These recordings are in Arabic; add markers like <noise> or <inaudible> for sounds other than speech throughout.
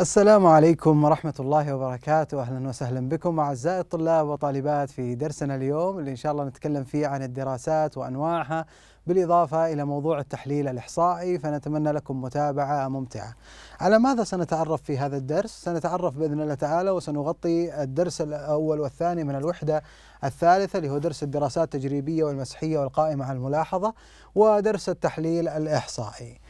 السلام عليكم ورحمة الله وبركاته أهلا وسهلا بكم أعزائي الطلاب وطالبات في درسنا اليوم اللي إن شاء الله نتكلم فيه عن الدراسات وأنواعها بالإضافة إلى موضوع التحليل الإحصائي فنتمنى لكم متابعة ممتعة على ماذا سنتعرف في هذا الدرس؟ سنتعرف بإذن الله تعالى وسنغطي الدرس الأول والثاني من الوحدة الثالثة اللي هو درس الدراسات التجريبية والمسحية والقائمة على الملاحظة ودرس التحليل الإحصائي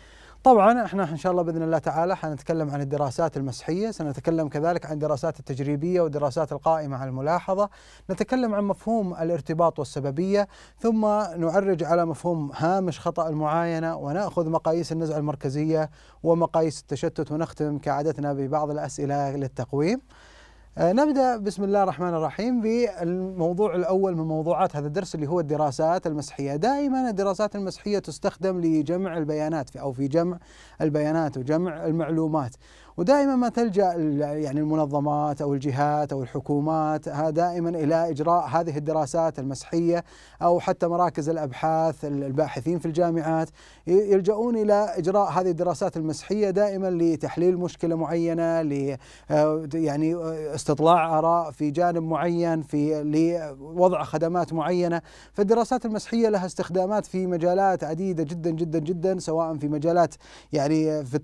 طبعا احنا ان شاء الله باذن الله تعالى حنتكلم عن الدراسات المسحيه، سنتكلم كذلك عن الدراسات التجريبيه والدراسات القائمه على الملاحظه، نتكلم عن مفهوم الارتباط والسببيه، ثم نعرج على مفهوم هامش خطا المعاينه وناخذ مقاييس النزعه المركزيه ومقاييس التشتت ونختم كعادتنا ببعض الاسئله للتقويم. آه، نبدا بسم الله الرحمن الرحيم بالموضوع الاول من موضوعات هذا الدرس اللي هو الدراسات المسحيه، دائما الدراسات المسحيه تستخدم لجمع البيانات او في جمع البيانات وجمع المعلومات، ودائما ما تلجا يعني المنظمات او الجهات او الحكومات دائما الى اجراء هذه الدراسات المسحيه او حتى مراكز الابحاث الباحثين في الجامعات يلجؤون الى اجراء هذه الدراسات المسحيه دائما لتحليل مشكله معينه ل آه، يعني آه، استطلاع اراء في جانب معين في لوضع خدمات معينه فالدراسات المسحيه لها استخدامات في مجالات عديده جدا جدا جدا سواء في مجالات يعني في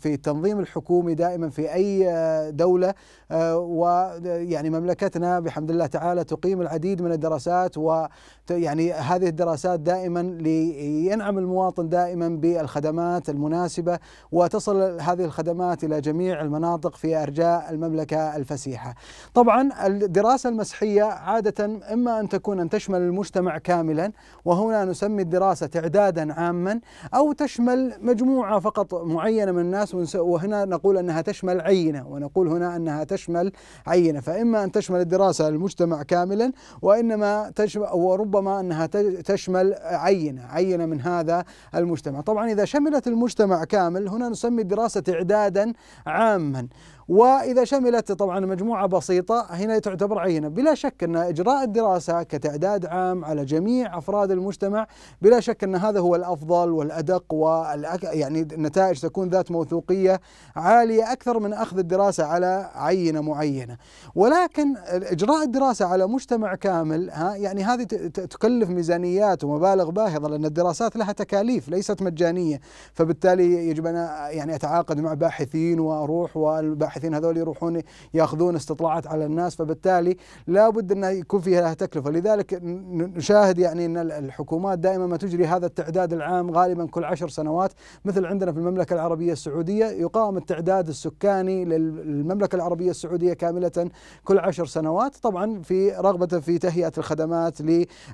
في التنظيم الحكومي الحكومي دائما في أي آه، دولة آه، ويعني مملكتنا بحمد الله تعالى تقيم العديد من الدراسات ويعني هذه الدراسات دائما لينعم المواطن دائما بالخدمات المناسبة وتصل هذه الخدمات إلى جميع المناطق في أرجاء المملكة الفسيحة طبعا الدراسة المسحية عادة إما أن تكون أن تشمل المجتمع كاملا وهنا نسمي الدراسة تعدادا عاما أو تشمل مجموعة فقط معينة من الناس وهنا نقول أنها تشمل عينة ونقول هنا أنها تشمل عينة فإما أن تشمل الدراسة المجتمع كاملا وإنما تشمل وربما أنها تشمل عينة عينة من هذا المجتمع طبعا إذا شملت المجتمع كامل هنا نسمي الدراسة إعدادا عاما وإذا شملت طبعا مجموعة بسيطة هنا تعتبر عينة بلا شك أن إجراء الدراسة كتعداد عام على جميع أفراد المجتمع بلا شك أن هذا هو الأفضل والأدق والأك... يعني النتائج تكون ذات موثوقية عالية أكثر من أخذ الدراسة على عينة معينة ولكن إجراء الدراسة على مجتمع كامل ها يعني هذه تكلف ميزانيات ومبالغ باهظة لأن الدراسات لها تكاليف ليست مجانية فبالتالي يجب أن يعني أتعاقد مع باحثين وأروح والباحثين هذول يروحون يأخذون استطلاعات على الناس فبالتالي لابد أن يكون فيها لها تكلفة لذلك نشاهد يعني أن الحكومات دائما ما تجري هذا التعداد العام غالبا كل عشر سنوات مثل عندنا في المملكة العربية السعودية يقام التعداد السكاني للمملكة العربية السعودية كاملة كل عشر سنوات طبعا في رغبة في تهيئة الخدمات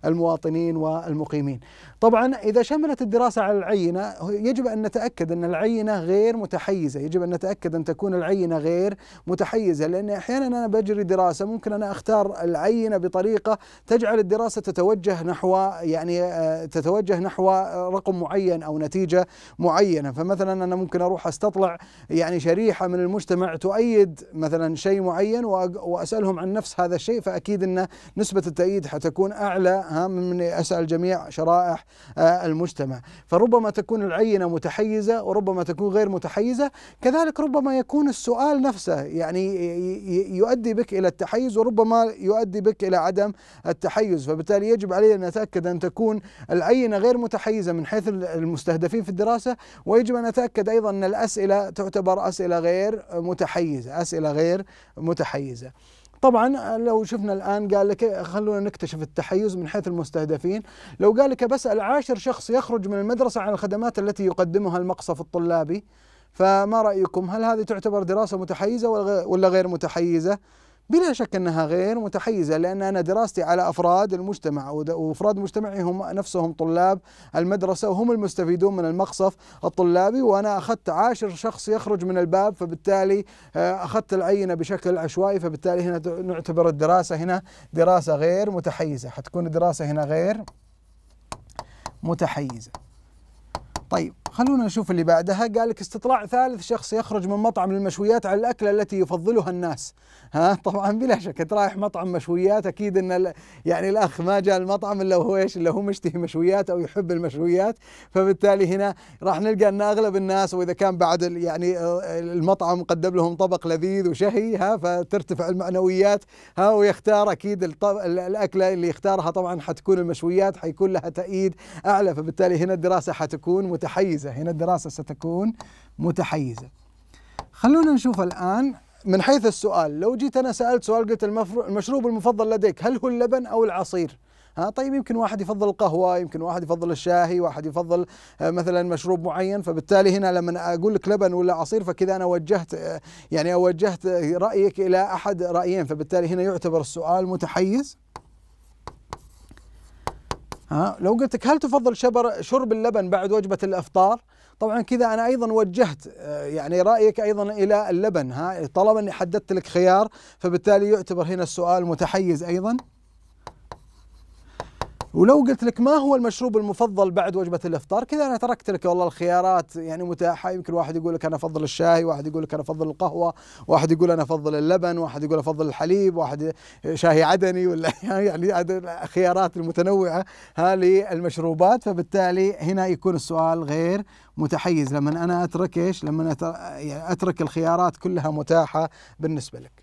للمواطنين والمقيمين طبعا إذا شملت الدراسة على العينة يجب أن نتأكد أن العينة غير متحيزة يجب أن نتأكد أن تكون العينة غير متحيزة لأن أحيانا أنا بجري دراسة ممكن أنا أختار العينة بطريقة تجعل الدراسة تتوجه نحو يعني آه، تتوجه نحو رقم معين أو نتيجة معينة فمثلا أنا ممكن أروح أستطلع يعني يعني شريحة من المجتمع تؤيد مثلا شيء معين وأسألهم عن نفس هذا الشيء فأكيد أن نسبة التأييد حتكون أعلى من أسأل جميع شرائح آه، المجتمع فربما تكون العينة متحيزة وربما تكون غير متحيزة كذلك ربما يكون السؤال نفسه يعني يؤدي بك إلى التحيز وربما يؤدي بك إلى عدم التحيز فبالتالي يجب علينا أن نتأكد أن تكون العينة غير متحيزة من حيث المستهدفين في الدراسة ويجب أن نتأكد أيضا أن الأسئلة تعتبر تعتبر أسئلة غير متحيزة أسئلة غير متحيزة طبعا آه، لو شفنا الان قال لك خلونا نكتشف التحيز من حيث المستهدفين، لو قال لك بسال عاشر شخص يخرج من المدرسه عن الخدمات التي يقدمها المقصف الطلابي فما رايكم هل هذه تعتبر دراسه متحيزه ولا غير متحيزه؟ بلا شك انها غير متحيزه لان انا دراستي على افراد المجتمع وافراد مجتمعي هم نفسهم طلاب المدرسه وهم المستفيدون من المقصف الطلابي وانا اخذت عاشر شخص يخرج من الباب فبالتالي آه، اخذت العينه بشكل عشوائي فبالتالي هنا نعتبر الدراسه هنا دراسه غير متحيزه حتكون الدراسه هنا غير متحيزه طيب خلونا نشوف اللي بعدها قال لك استطلاع ثالث شخص يخرج من مطعم للمشويات على الأكلة التي يفضلها الناس ها طبعا بلا شك انت رايح مطعم مشويات أكيد أن يعني الأخ ما جاء المطعم إلا هو إيش إلا هو مشتهي مشويات أو يحب المشويات فبالتالي هنا راح نلقى أن أغلب الناس وإذا كان بعد يعني المطعم قدم لهم طبق لذيذ وشهي ها فترتفع المعنويات ها ويختار أكيد الأكلة اللي يختارها طبعا حتكون المشويات حيكون لها تأييد أعلى فبالتالي هنا الدراسة حتكون متحيزة هنا الدراسة ستكون متحيزة خلونا نشوف الآن من حيث السؤال لو جيت أنا سألت سؤال قلت المشروب المفضل لديك هل هو اللبن أو العصير ها طيب يمكن واحد يفضل القهوة يمكن واحد يفضل الشاهي واحد يفضل آه، مثلا مشروب معين فبالتالي هنا لما أقول لك لبن ولا عصير فكذا أنا وجهت يعني أوجهت رأيك إلى أحد رأيين فبالتالي هنا يعتبر السؤال متحيز ها لو قلت لك هل تفضل شبر شرب اللبن بعد وجبه الافطار؟ طبعا كذا انا ايضا وجهت آه، يعني رايك ايضا الى اللبن ها طالما اني حددت لك خيار فبالتالي يعتبر هنا السؤال متحيز ايضا ولو قلت لك ما هو المشروب المفضل بعد وجبة الإفطار كذا أنا تركت لك والله الخيارات يعني متاحة يمكن واحد يقول لك أنا أفضل الشاي واحد يقول لك أنا أفضل القهوة واحد يقول أنا أفضل اللبن واحد يقول أفضل الحليب واحد شاي عدني ولا <laughs> يعني خيارات المتنوعة هذه المشروبات فبالتالي هنا يكون السؤال غير متحيز لما أنا أترك إيش لما يعني أترك الخيارات كلها متاحة بالنسبة لك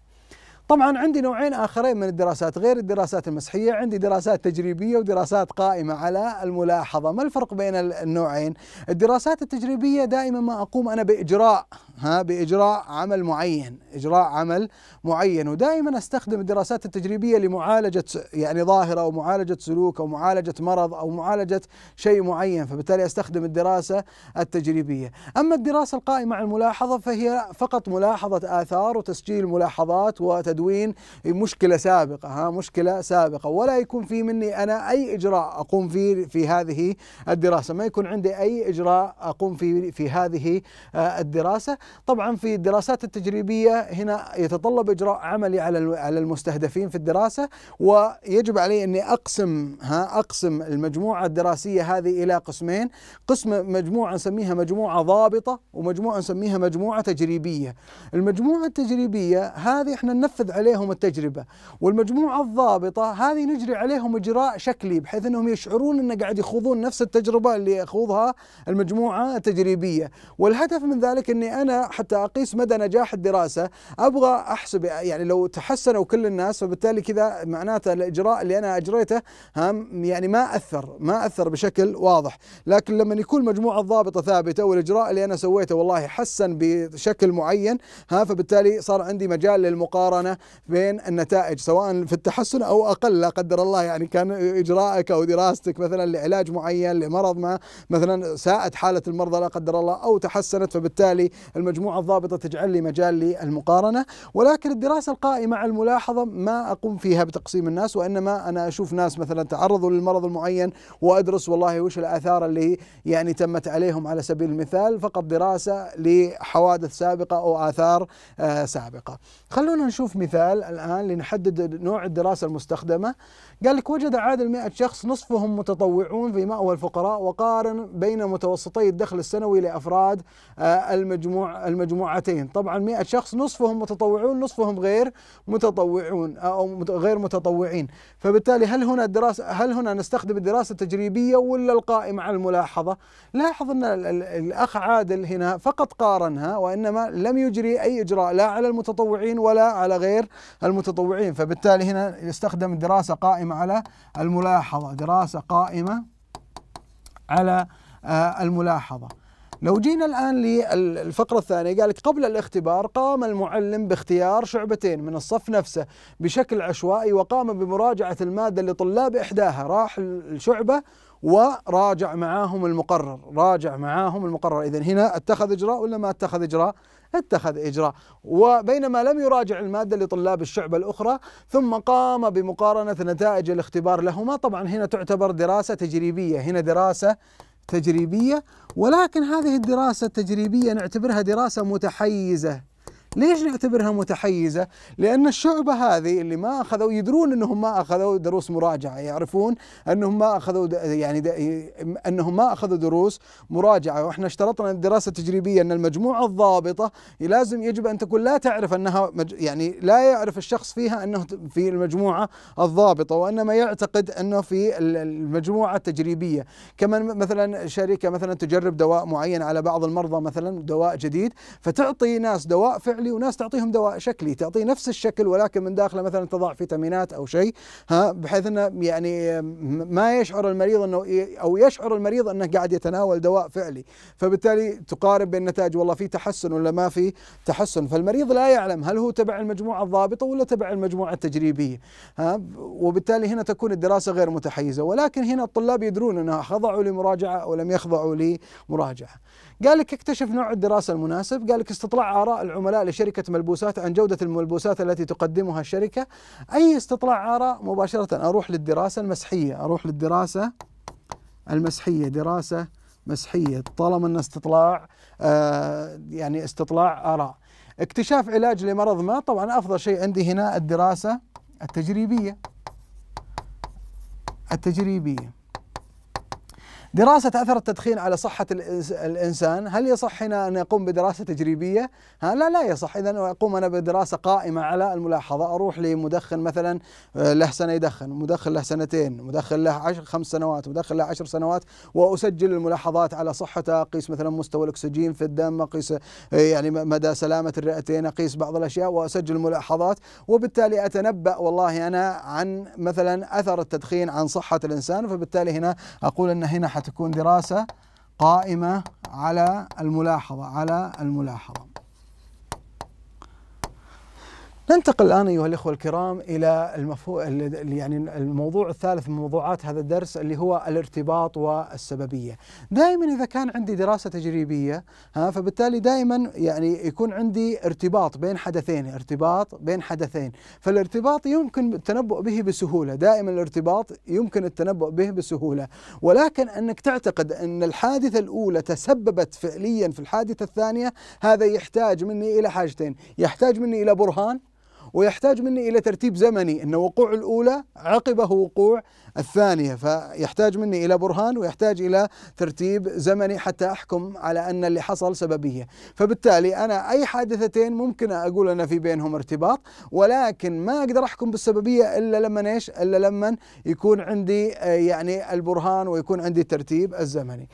طبعا عندي نوعين اخرين من الدراسات غير الدراسات المسحيه، عندي دراسات تجريبيه ودراسات قائمه على الملاحظه، ما الفرق بين النوعين؟ الدراسات التجريبيه دائما ما اقوم انا باجراء ها باجراء عمل معين اجراء عمل معين ودائما استخدم الدراسات التجريبيه لمعالجه يعني ظاهره او معالجه سلوك او معالجه مرض او معالجه شيء معين فبالتالي استخدم الدراسه التجريبيه اما الدراسه القائمه على الملاحظه فهي فقط ملاحظه اثار وتسجيل ملاحظات وتدوين مشكله سابقه ها مشكله سابقه ولا يكون في مني انا اي اجراء اقوم فيه في هذه الدراسه ما يكون عندي اي اجراء اقوم فيه في هذه آه، الدراسه طبعا في الدراسات التجريبية هنا يتطلب إجراء عملي على على المستهدفين في الدراسة ويجب علي أني أقسم ها أقسم المجموعة الدراسية هذه إلى قسمين قسم مجموعة نسميها مجموعة ضابطة ومجموعة نسميها مجموعة تجريبية المجموعة التجريبية هذه احنا ننفذ عليهم التجربة والمجموعة الضابطة هذه نجري عليهم إجراء شكلي بحيث أنهم يشعرون أن قاعد يخوضون نفس التجربة اللي يخوضها المجموعة التجريبية والهدف من ذلك أني أنا حتى اقيس مدى نجاح الدراسه ابغى احسب يعني لو تحسنوا كل الناس فبالتالي كذا معناته الاجراء اللي انا اجريته يعني ما اثر ما اثر بشكل واضح لكن لما يكون مجموع الضابطه ثابته والاجراء اللي انا سويته والله حسن بشكل معين ها فبالتالي صار عندي مجال للمقارنه بين النتائج سواء في التحسن او اقل لا قدر الله يعني كان اجرائك او دراستك مثلا لعلاج معين لمرض ما مثلا ساءت حاله المرضى لا قدر الله او تحسنت فبالتالي المجموعة الضابطة تجعل لي مجال للمقارنة ولكن الدراسة القائمة على الملاحظة ما أقوم فيها بتقسيم الناس وإنما أنا أشوف ناس مثلا تعرضوا للمرض المعين وأدرس والله وش الآثار اللي يعني تمت عليهم على سبيل المثال فقط دراسة لحوادث سابقة أو آثار آه سابقة خلونا نشوف مثال الآن لنحدد نوع الدراسة المستخدمة قال لك وجد عادل 100 شخص نصفهم متطوعون في مأوى الفقراء وقارن بين متوسطي الدخل السنوي لأفراد آه، المجموع المجموعتين طبعا 100 شخص نصفهم متطوعون نصفهم غير متطوعون او غير متطوعين فبالتالي هل هنا الدراسه هل هنا نستخدم الدراسه التجريبيه ولا القائمه على الملاحظه لاحظ ان الاخ عادل هنا فقط قارنها وانما لم يجري اي اجراء لا على المتطوعين ولا على غير المتطوعين فبالتالي هنا يستخدم الدراسه قائمه على الملاحظه دراسه قائمه على آه، الملاحظه لو جينا الآن للفقرة الثانية قالك قبل الاختبار قام المعلم باختيار شعبتين من الصف نفسه بشكل عشوائي وقام بمراجعة المادة لطلاب إحداها راح الشعبة وراجع معاهم المقرر راجع معاهم المقرر إذا هنا اتخذ إجراء ولا ما اتخذ إجراء اتخذ إجراء وبينما لم يراجع المادة لطلاب الشعبة الأخرى ثم قام بمقارنة نتائج الاختبار لهما طبعا هنا تعتبر دراسة تجريبية هنا دراسة تجريبيه ولكن هذه الدراسه التجريبيه نعتبرها دراسه متحيزه ليش نعتبرها متحيزة؟ لأن الشعبة هذه اللي ما أخذوا يدرون أنهم ما أخذوا دروس مراجعة يعرفون أنهم ما أخذوا يعني أنهم ما أخذوا دروس مراجعة وإحنا اشترطنا الدراسة التجريبية أن المجموعة الضابطة لازم يجب أن تكون لا تعرف أنها يعني لا يعرف الشخص فيها أنه في المجموعة الضابطة وإنما يعتقد أنه في المجموعة التجريبية كما مثلا شركة مثلا تجرب دواء معين على بعض المرضى مثلا دواء جديد فتعطي ناس دواء فعلا شعلي وناس تعطيهم دواء شكلي تعطيه نفس الشكل ولكن من داخله مثلا تضع فيتامينات او شيء ها بحيث انه يعني ما يشعر المريض انه او يشعر المريض انه قاعد يتناول دواء فعلي فبالتالي تقارب بين النتائج والله في تحسن ولا ما في تحسن فالمريض لا يعلم هل هو تبع المجموعه الضابطه ولا تبع المجموعه التجريبيه ها وبالتالي هنا تكون الدراسه غير متحيزه ولكن هنا الطلاب يدرون انها خضعوا لمراجعه او لم يخضعوا لمراجعه قال لك اكتشف نوع الدراسه المناسب قال لك استطلاع اراء العملاء لشركة ملبوسات عن جودة الملبوسات التي تقدمها الشركة أي استطلاع آراء مباشرة أروح للدراسة المسحية أروح للدراسة المسحية دراسة مسحية طالما أن استطلاع آه يعني استطلاع آراء اكتشاف علاج لمرض ما طبعا أفضل شيء عندي هنا الدراسة التجريبية التجريبية دراسة أثر التدخين على صحة الإنسان هل يصح هنا أن أقوم بدراسة تجريبية؟ ها لا لا يصح إذا أقوم أنا بدراسة قائمة على الملاحظة أروح لمدخن مثلا آه، له سنة يدخن مدخن له سنتين مدخن له عشر خمس سنوات مدخن له عشر سنوات وأسجل الملاحظات على صحته أقيس مثلا مستوى الأكسجين في الدم أقيس آه، يعني مدى سلامة الرئتين أقيس بعض الأشياء وأسجل الملاحظات وبالتالي أتنبأ والله أنا عن مثلا أثر التدخين عن صحة الإنسان فبالتالي هنا أقول أن هنا حتكون دراسة قائمة على الملاحظة على الملاحظة ننتقل الان ايها الاخوه الكرام الى المفو... يعني الموضوع الثالث من موضوعات هذا الدرس اللي هو الارتباط والسببيه. دائما اذا كان عندي دراسه تجريبيه ها فبالتالي دائما يعني يكون عندي ارتباط بين حدثين، ارتباط بين حدثين، فالارتباط يمكن التنبؤ به بسهوله، دائما الارتباط يمكن التنبؤ به بسهوله، ولكن انك تعتقد ان الحادثه الاولى تسببت فعليا في الحادثه الثانيه، هذا يحتاج مني الى حاجتين، يحتاج مني الى برهان ويحتاج مني إلى ترتيب زمني أن وقوع الأولى عقبه وقوع الثانية فيحتاج مني إلى برهان ويحتاج إلى ترتيب زمني حتى أحكم على أن اللي حصل سببية فبالتالي أنا أي حادثتين ممكن أقول أن في بينهم ارتباط ولكن ما أقدر أحكم بالسببية إلا لما إيش إلا لما يكون عندي آه، يعني البرهان ويكون عندي الترتيب الزمني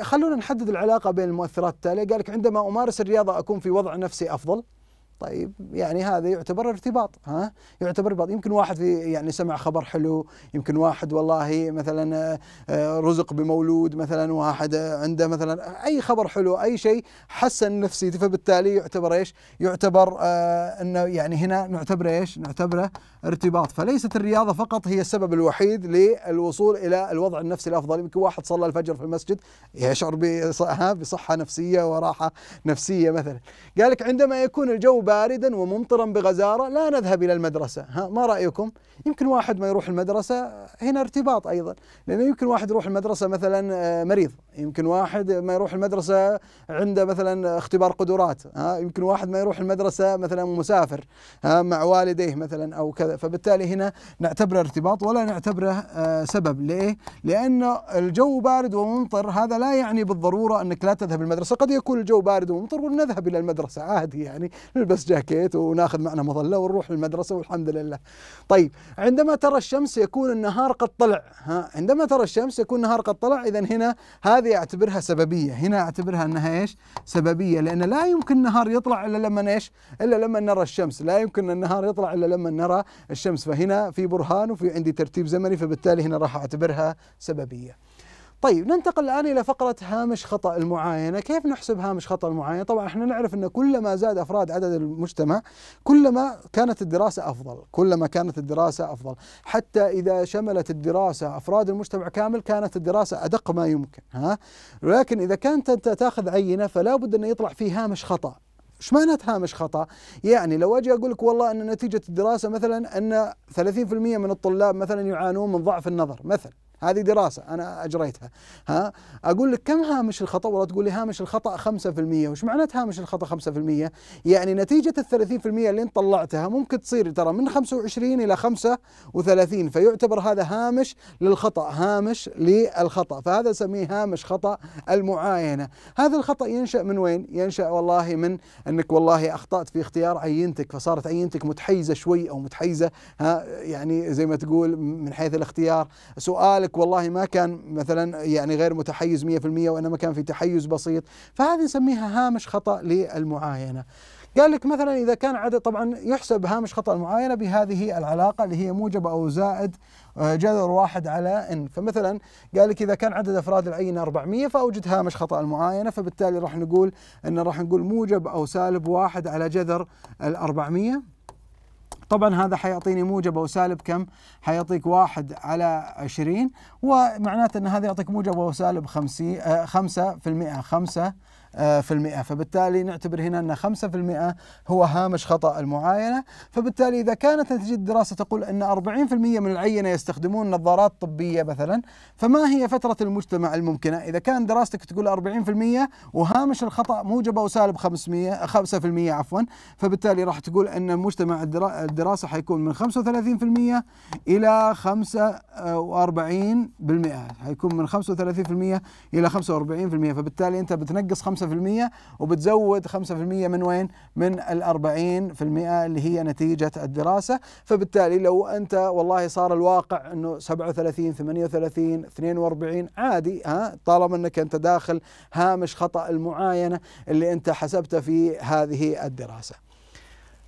خلونا نحدد العلاقة بين المؤثرات التالية قال لك عندما أمارس الرياضة أكون في وضع نفسي أفضل طيب يعني هذا يعتبر ارتباط ها يعتبر ارتباط يمكن واحد في يعني سمع خبر حلو يمكن واحد والله مثلا آه، آه، رزق بمولود مثلا واحد عنده مثلا اي خبر حلو اي شيء حسن نفسيته فبالتالي يعتبر ايش يعتبر آه انه يعني هنا نعتبره ايش نعتبره ارتباط فليست الرياضه فقط هي السبب الوحيد للوصول الى الوضع النفسي الافضل يمكن واحد صلى الفجر في المسجد يشعر بصحه نفسيه وراحه نفسيه مثلا قالك عندما يكون الجو باردا وممطرا بغزارة لا نذهب إلى المدرسة ها ما رأيكم يمكن واحد ما يروح المدرسة هنا ارتباط أيضا لأنه يمكن واحد يروح المدرسة مثلا آه، مريض يمكن واحد ما يروح المدرسة عنده مثلا اختبار قدرات ها يمكن واحد ما يروح المدرسة مثلا مسافر ها مع والديه مثلا أو كذا فبالتالي هنا نعتبره ارتباط ولا نعتبره آه سبب ليه؟ لأن الجو بارد وممطر هذا لا يعني بالضرورة أنك لا تذهب المدرسة قد يكون الجو بارد وممطر ونذهب إلى المدرسة عادي يعني نلبس جاكيت وناخذ معنا مظلة ونروح المدرسة والحمد لله طيب عندما ترى الشمس يكون النهار قد طلع ها عندما ترى الشمس يكون النهار قد طلع إذا هنا هذه هذه اعتبرها سببيه هنا اعتبرها انها ايش سببيه لان لا يمكن النهار يطلع الا لما ايش الا لما نرى الشمس لا يمكن النهار يطلع الا لما نرى الشمس فهنا في برهان وفي عندي ترتيب زمني فبالتالي هنا راح اعتبرها سببيه طيب ننتقل الآن إلى فقرة هامش خطأ المعاينة كيف نحسب هامش خطأ المعاينة طبعا احنا نعرف أن كلما زاد أفراد عدد المجتمع كلما كانت الدراسة أفضل كلما كانت الدراسة أفضل حتى إذا شملت الدراسة أفراد المجتمع كامل كانت الدراسة أدق ما يمكن ها ولكن إذا كانت أنت تاخذ عينة فلا بد أن يطلع فيه هامش خطأ ايش معنى هامش خطا؟ يعني لو اجي اقول لك والله ان نتيجه الدراسه مثلا ان 30% من الطلاب مثلا يعانون من ضعف النظر مثلا هذه دراسة أنا أجريتها ها أقول لك كم هامش الخطأ والله تقول لي هامش الخطأ 5% وش معناته هامش الخطأ 5% يعني نتيجة في 30% اللي أنت طلعتها ممكن تصير ترى من 25 إلى 35 فيعتبر هذا هامش للخطأ هامش للخطأ فهذا نسميه هامش خطأ المعاينة هذا الخطأ ينشأ من وين ينشأ والله من أنك والله أخطأت في اختيار عينتك فصارت عينتك متحيزة شوي أو متحيزة ها يعني زي ما تقول من حيث الاختيار سؤالك مالك والله ما كان مثلا يعني غير متحيز 100% وإنما كان في تحيز بسيط فهذه نسميها هامش خطأ للمعاينة قال لك مثلا إذا كان عدد طبعا يحسب هامش خطأ المعاينة بهذه العلاقة اللي هي موجب أو زائد آه، جذر واحد على ان فمثلا قال لك اذا كان عدد افراد العينه 400 فاوجد هامش خطا المعاينه فبالتالي راح نقول ان راح نقول موجب او سالب واحد على جذر ال 400 طبعا هذا حيعطيني موجب او سالب كم؟ حيعطيك واحد على 20 ومعناته ان هذا يعطيك موجب او سالب 50 5% 5 آه، في المئة فبالتالي نعتبر هنا أن 5% هو هامش خطأ المعاينة فبالتالي إذا كانت نتيجة الدراسة تقول أن 40% من العينة يستخدمون نظارات طبية مثلا فما هي فترة المجتمع الممكنة إذا كان دراستك تقول 40% وهامش الخطأ موجب سالب خمسة 500 5% عفوا فبالتالي راح تقول أن مجتمع الدراسة حيكون من 35% إلى 45% حيكون من 35% إلى 45% فبالتالي أنت بتنقص 5% 5% وبتزود 5% من وين؟ من ال 40% اللي هي نتيجة الدراسة فبالتالي لو أنت والله صار الواقع أنه 37 38 42 عادي ها طالما أنك أنت داخل هامش خطأ المعاينة اللي أنت حسبته في هذه الدراسة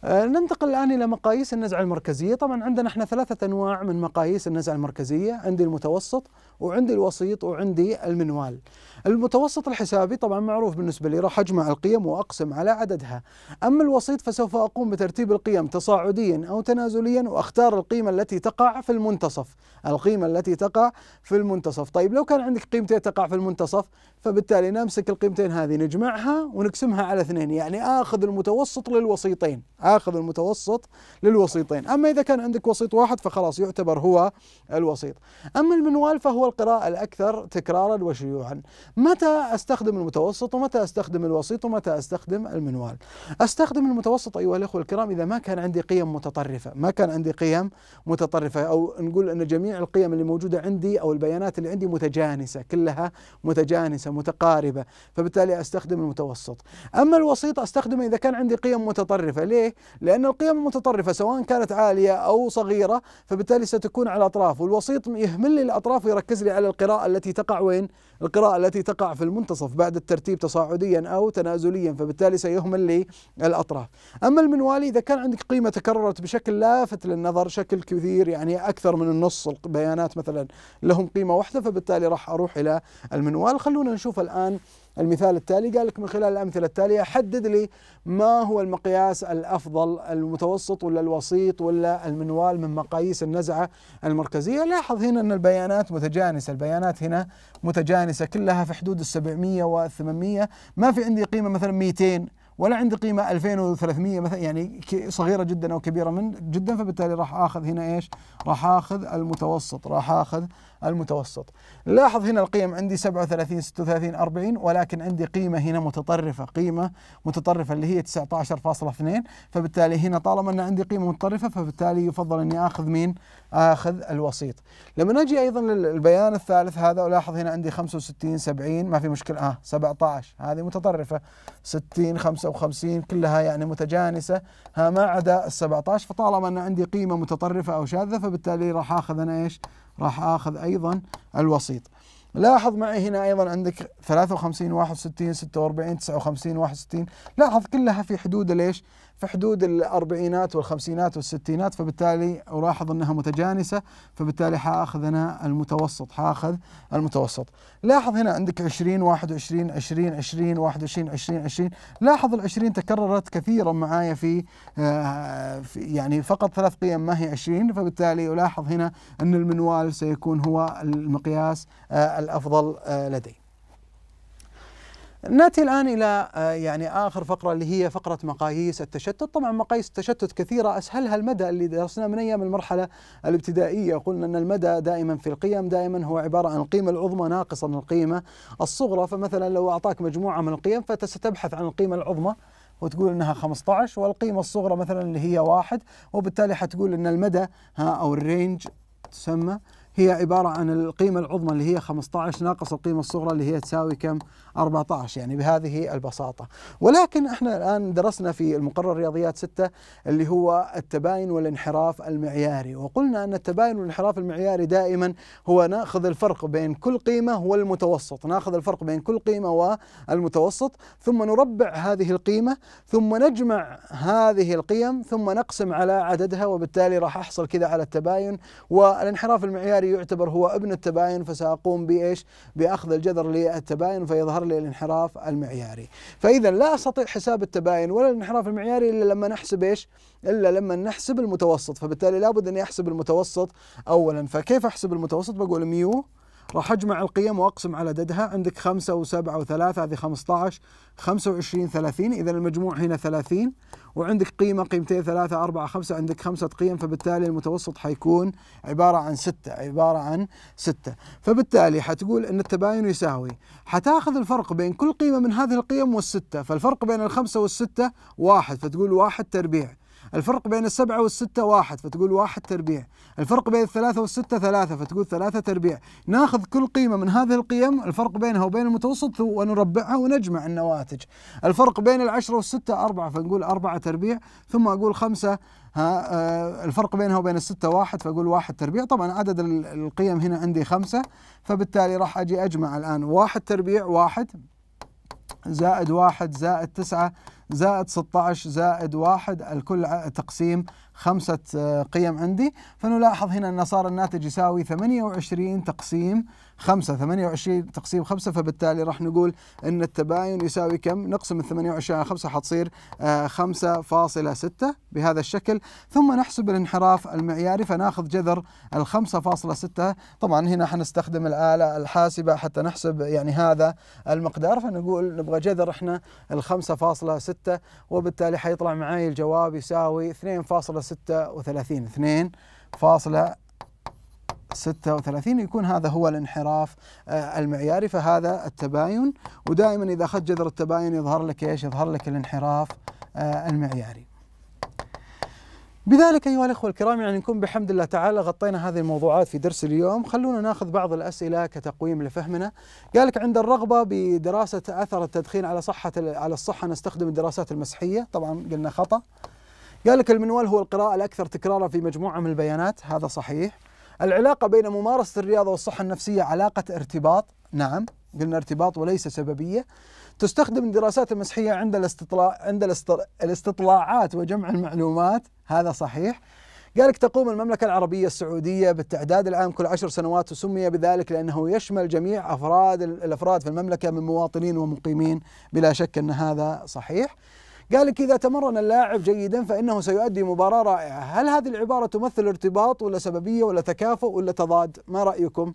آه، ننتقل الآن إلى مقاييس النزعة المركزية طبعا عندنا احنا ثلاثة أنواع من مقاييس النزعة المركزية عندي المتوسط وعندي الوسيط وعندي المنوال المتوسط الحسابي طبعا معروف بالنسبة لي راح أجمع القيم وأقسم على عددها أما الوسيط فسوف أقوم بترتيب القيم تصاعديا أو تنازليا وأختار القيمة التي تقع في المنتصف القيمة التي تقع في المنتصف طيب لو كان عندك قيمتين تقع في المنتصف فبالتالي نمسك القيمتين هذه نجمعها ونقسمها على اثنين يعني آخذ المتوسط للوسيطين آخذ المتوسط للوسيطين أما إذا كان عندك وسيط واحد فخلاص يعتبر هو الوسيط أما المنوال فهو القراءة الأكثر تكرارا وشيوعا متى أستخدم المتوسط ومتى أستخدم الوسيط ومتى أستخدم المنوال أستخدم المتوسط أيها الأخوة الكرام إذا ما كان عندي قيم متطرفة ما كان عندي قيم متطرفة أو نقول أن جميع القيم اللي موجودة عندي أو البيانات اللي عندي متجانسة كلها متجانسة متقاربة فبالتالي أستخدم المتوسط أما الوسيط أستخدمه إذا كان عندي قيم متطرفة ليه؟ لأن القيم المتطرفة سواء كانت عالية أو صغيرة فبالتالي ستكون على أطراف والوسيط يهمل لي الأطراف ويركز لي على القراءة التي تقع وين القراءة التي تقع في المنتصف بعد الترتيب تصاعديا أو تنازليا فبالتالي سيهمل لي الأطراف أما المنوالي إذا كان عندك قيمة تكررت بشكل لافت للنظر شكل كثير يعني أكثر من النص البيانات مثلا لهم قيمة واحدة فبالتالي راح أروح إلى المنوال خلونا نشوف الآن المثال التالي قال لك من خلال الأمثلة التالية حدد لي ما هو المقياس الأفضل المتوسط ولا الوسيط ولا المنوال من مقاييس النزعة المركزية لاحظ هنا أن البيانات متجانسة البيانات هنا متجانسة كلها في حدود السبعمية 800 ما في عندي قيمة مثلا 200 ولا عندي قيمة 2300 مثلا يعني صغيرة جدا أو كبيرة من جدا فبالتالي راح آخذ هنا إيش راح آخذ المتوسط راح آخذ المتوسط لاحظ هنا القيم عندي 37 36 40 ولكن عندي قيمة هنا متطرفة قيمة متطرفة اللي هي 19.2 فبالتالي هنا طالما أن عندي قيمة متطرفة فبالتالي يفضل أني آخذ مين آخذ الوسيط لما نجي أيضا للبيان الثالث هذا ألاحظ هنا عندي 65 70 ما في مشكلة آه 17 هذه متطرفة 60 55 كلها يعني متجانسة ها ما عدا ال 17 فطالما أن عندي قيمة متطرفة أو شاذة فبالتالي راح آخذ أنا إيش راح آخذ أيضا الوسيط لاحظ معي هنا أيضا عندك 53 61 46 59 61 لاحظ كلها في حدود ليش في حدود الأربعينات والخمسينات والستينات فبالتالي ألاحظ أنها متجانسة فبالتالي حأخذ أنا المتوسط حأخذ المتوسط لاحظ هنا عندك 20 21 20 20 21 20 20 لاحظ ال 20 تكررت كثيرا معايا في, آه، في يعني فقط ثلاث قيم ما هي 20 فبالتالي ألاحظ هنا أن المنوال سيكون هو المقياس آه، الأفضل آه، لدي ناتي الان الى آه، يعني اخر فقره اللي هي فقره مقاييس التشتت، طبعا مقاييس التشتت كثيره اسهلها المدى اللي درسناه من ايام المرحله الابتدائيه، قلنا ان المدى دائما في القيم دائما هو عباره عن القيمه العظمى ناقصا القيمه الصغرى، فمثلا لو اعطاك مجموعه من القيم فستبحث عن القيمه العظمى وتقول انها 15 والقيمه الصغرى مثلا اللي هي واحد وبالتالي حتقول ان المدى ها او الرينج تسمى هي عبارة عن القيمة العظمى اللي هي 15 ناقص القيمة الصغرى اللي هي تساوي كم 14 يعني بهذه البساطة ولكن احنا الآن درسنا في المقرر الرياضيات 6 اللي هو التباين والانحراف المعياري وقلنا أن التباين والانحراف المعياري دائما هو ناخذ الفرق بين كل قيمة والمتوسط ناخذ الفرق بين كل قيمة والمتوسط ثم نربع هذه القيمة ثم نجمع هذه القيم ثم نقسم على عددها وبالتالي راح أحصل كذا على التباين والانحراف المعياري الجاري يعتبر هو ابن التباين فسأقوم بإيش بأخذ الجذر للتباين فيظهر لي الانحراف المعياري فإذا لا أستطيع حساب التباين ولا الانحراف المعياري إلا لما نحسب إيش إلا لما نحسب المتوسط فبالتالي لابد أني أحسب المتوسط أولا فكيف أحسب المتوسط بقول ميو راح اجمع القيم واقسم على عددها عندك 5 و7 و3 هذه 15 25 30 اذا المجموع هنا 30 وعندك قيمة قيمتين ثلاثة أربعة خمسة عندك خمسة قيم فبالتالي المتوسط حيكون عبارة عن ستة عبارة عن ستة فبالتالي حتقول أن التباين يساوي حتاخذ الفرق بين كل قيمة من هذه القيم والستة فالفرق بين الخمسة والستة واحد فتقول واحد تربيع الفرق بين السبعة والستة واحد فتقول واحد تربيع الفرق بين الثلاثة والستة ثلاثة فتقول ثلاثة تربيع ناخذ كل قيمة من هذه القيم الفرق بينها وبين المتوسط ونربعها ونجمع النواتج الفرق بين العشرة والستة أربعة فنقول أربعة تربيع ثم أقول خمسة ها آه، الفرق بينها وبين الستة واحد فأقول واحد تربيع طبعا عدد القيم هنا عندي خمسة فبالتالي راح أجي أجمع الآن واحد تربيع واحد زائد واحد زائد تسعة زائد 16 زائد 1 الكل تقسيم خمسة آه، قيم عندي فنلاحظ هنا أن صار الناتج يساوي 28 تقسيم 5 28 تقسيم 5 فبالتالي راح نقول ان التباين يساوي كم نقسم ال 28 على 5 حتصير 5.6 آه، بهذا الشكل ثم نحسب الانحراف المعياري فناخذ جذر ال 5.6 طبعا هنا حنستخدم الآلة الحاسبة حتى نحسب يعني هذا المقدار فنقول نبغى جذر احنا ال 5.6 وبالتالي حيطلع معي الجواب يساوي 2.36 2 فاصلة 36 يكون هذا هو الانحراف آه، المعياري فهذا التباين ودائما إذا أخذت جذر التباين يظهر لك إيش يظهر لك الانحراف آه، المعياري بذلك أيها الأخوة الكرام يعني نكون بحمد الله تعالى غطينا هذه الموضوعات في درس اليوم خلونا ناخذ بعض الأسئلة كتقويم لفهمنا قال لك عند الرغبة بدراسة أثر التدخين على صحة على الصحة نستخدم الدراسات المسحية طبعا قلنا خطأ قال لك المنوال هو القراءة الأكثر تكرارا في مجموعة من البيانات هذا صحيح العلاقة بين ممارسة الرياضة والصحة النفسية علاقة ارتباط نعم قلنا ارتباط وليس سببية تستخدم الدراسات المسحية عند الاستطلاع عند الاستطلاعات وجمع المعلومات هذا صحيح قالك تقوم المملكة العربية السعودية بالتعداد العام كل عشر سنوات وسمي بذلك لأنه يشمل جميع أفراد الأفراد في المملكة من مواطنين ومقيمين بلا شك أن هذا صحيح قال لك إذا تمرن اللاعب جيدا فإنه سيؤدي مباراة رائعة هل هذه العبارة تمثل ارتباط ولا سببية ولا تكافؤ ولا تضاد ما رأيكم؟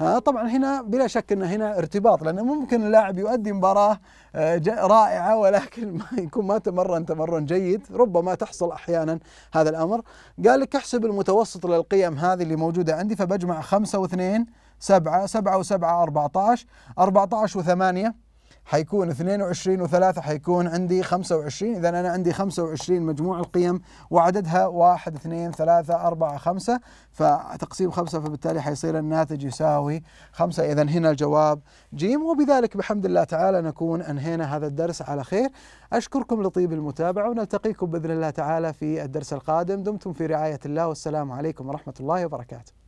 ها آه، طبعا هنا بلا شك ان هنا ارتباط لانه ممكن اللاعب يؤدي مباراه آه، رائعه ولكن <laughs> ما يكون ما تمرن تمرن جيد ربما تحصل احيانا هذا الامر قال لك احسب المتوسط للقيم هذه اللي موجوده عندي فبجمع 5 و2 7 7 و7 14 14 و8 حيكون 22 و3 حيكون عندي 25 إذا أنا عندي 25 مجموع القيم وعددها 1 2 3 4 5 فتقسيم 5 فبالتالي حيصير الناتج يساوي 5 إذا هنا الجواب ج وبذلك بحمد الله تعالى نكون أنهينا هذا الدرس على خير أشكركم لطيب المتابعة ونلتقيكم بإذن الله تعالى في الدرس القادم دمتم في رعاية الله والسلام عليكم ورحمة الله وبركاته